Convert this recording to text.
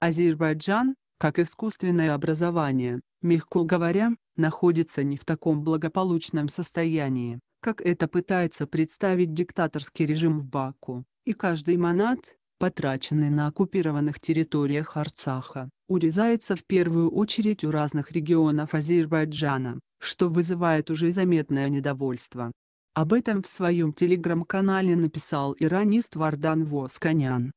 Азербайджан, как искусственное образование, мягко говоря, находится не в таком благополучном состоянии, как это пытается представить диктаторский режим в Баку, и каждый манат, потраченный на оккупированных территориях Арцаха, урезается в первую очередь у разных регионов Азербайджана, что вызывает уже заметное недовольство. Об этом в своем телеграм-канале написал иранист Вардан Восканян.